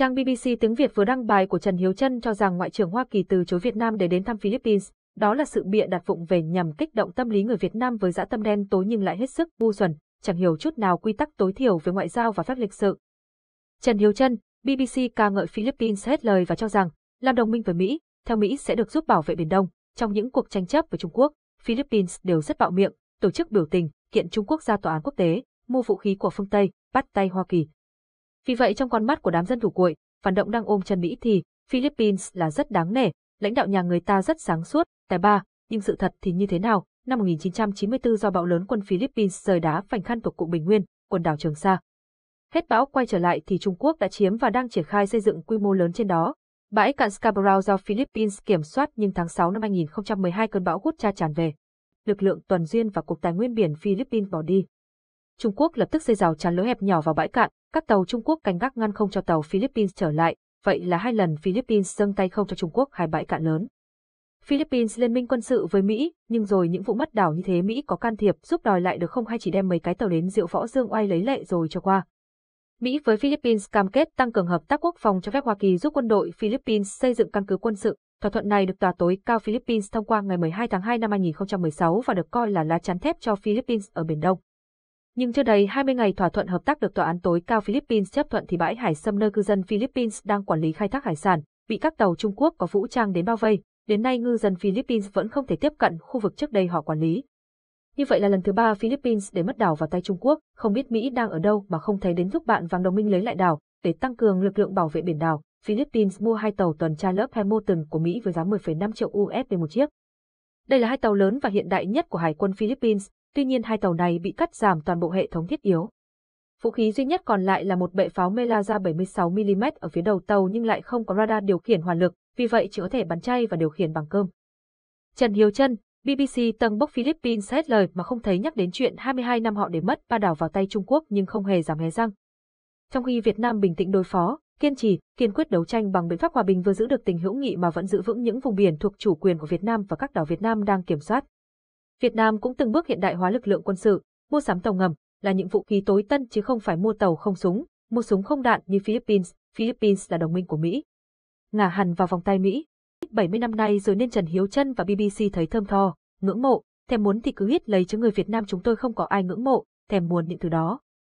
Trang BBC tiếng Việt vừa đăng bài của Trần Hiếu Trân cho rằng Ngoại trưởng Hoa Kỳ từ chối Việt Nam để đến thăm Philippines. Đó là sự bịa đặt vụng về nhằm kích động tâm lý người Việt Nam với dã tâm đen tối nhưng lại hết sức ngu xuẩn, chẳng hiểu chút nào quy tắc tối thiểu về ngoại giao và phép lịch sự. Trần Hiếu Trân, BBC ca ngợi Philippines hết lời và cho rằng, làm đồng minh với Mỹ, theo Mỹ sẽ được giúp bảo vệ Biển Đông. Trong những cuộc tranh chấp với Trung Quốc, Philippines đều rất bạo miệng, tổ chức biểu tình, kiện Trung Quốc ra tòa án quốc tế, mua vũ khí của phương Tây, bắt tay Hoa Kỳ. Vì vậy trong con mắt của đám dân thủ cuội, phản động đang ôm chân Mỹ thì Philippines là rất đáng nể, lãnh đạo nhà người ta rất sáng suốt, tài ba, nhưng sự thật thì như thế nào? Năm 1994 do bão lớn quân Philippines rời đá phành khăn thuộc cụm Bình Nguyên, quần đảo Trường Sa. Hết bão quay trở lại thì Trung Quốc đã chiếm và đang triển khai xây dựng quy mô lớn trên đó. Bãi cạn Scarborough do Philippines kiểm soát nhưng tháng 6 năm 2012 cơn bão hút cha tràn về. Lực lượng tuần duyên và Cục Tài nguyên biển Philippines bỏ đi. Trung Quốc lập tức xây rào chắn lối hẹp nhỏ vào bãi cạn, các tàu Trung Quốc canh gác ngăn không cho tàu Philippines trở lại, vậy là hai lần Philippines dâng tay không cho Trung Quốc hai bãi cạn lớn. Philippines liên minh quân sự với Mỹ, nhưng rồi những vụ mất đảo như thế Mỹ có can thiệp giúp đòi lại được không hay chỉ đem mấy cái tàu đến rượu võ dương oai lấy lệ rồi cho qua. Mỹ với Philippines cam kết tăng cường hợp tác quốc phòng cho phép Hoa Kỳ giúp quân đội Philippines xây dựng căn cứ quân sự. Thỏa thuận này được tòa tối cao Philippines thông qua ngày 12 tháng 2 năm 2016 và được coi là lá chắn thép cho Philippines ở Biển Đông nhưng chưa đầy 20 ngày thỏa thuận hợp tác được tòa án tối cao Philippines chấp thuận thì bãi hải xâm nơi cư dân Philippines đang quản lý khai thác hải sản, bị các tàu Trung Quốc có vũ trang đến bao vây, đến nay ngư dân Philippines vẫn không thể tiếp cận khu vực trước đây họ quản lý. Như vậy là lần thứ ba Philippines để mất đảo vào tay Trung Quốc, không biết Mỹ đang ở đâu mà không thấy đến giúp bạn vàng đồng minh lấy lại đảo, để tăng cường lực lượng bảo vệ biển đảo. Philippines mua hai tàu tuần tra lớp Hamilton của Mỹ với giá 10,5 triệu USD một chiếc. Đây là hai tàu lớn và hiện đại nhất của Hải quân Philippines, tuy nhiên hai tàu này bị cắt giảm toàn bộ hệ thống thiết yếu. Vũ khí duy nhất còn lại là một bệ pháo Melaza 76mm ở phía đầu tàu nhưng lại không có radar điều khiển hỏa lực, vì vậy chỉ có thể bắn chay và điều khiển bằng cơm. Trần Hiếu Trân, BBC tầng bốc Philippines xét lời mà không thấy nhắc đến chuyện 22 năm họ để mất ba đảo vào tay Trung Quốc nhưng không hề giảm hé răng. Trong khi Việt Nam bình tĩnh đối phó, kiên trì, kiên quyết đấu tranh bằng biện pháp hòa bình vừa giữ được tình hữu nghị mà vẫn giữ vững những vùng biển thuộc chủ quyền của Việt Nam và các đảo Việt Nam đang kiểm soát. Việt Nam cũng từng bước hiện đại hóa lực lượng quân sự, mua sắm tàu ngầm là những vũ khí tối tân chứ không phải mua tàu không súng, mua súng không đạn như Philippines, Philippines là đồng minh của Mỹ. Ngả hẳn vào vòng tay Mỹ. 70 năm nay rồi nên Trần Hiếu Trân và BBC thấy thơm tho, ngưỡng mộ, thèm muốn thì cứ hít lấy chứ người Việt Nam chúng tôi không có ai ngưỡng mộ, thèm muốn những thứ đó.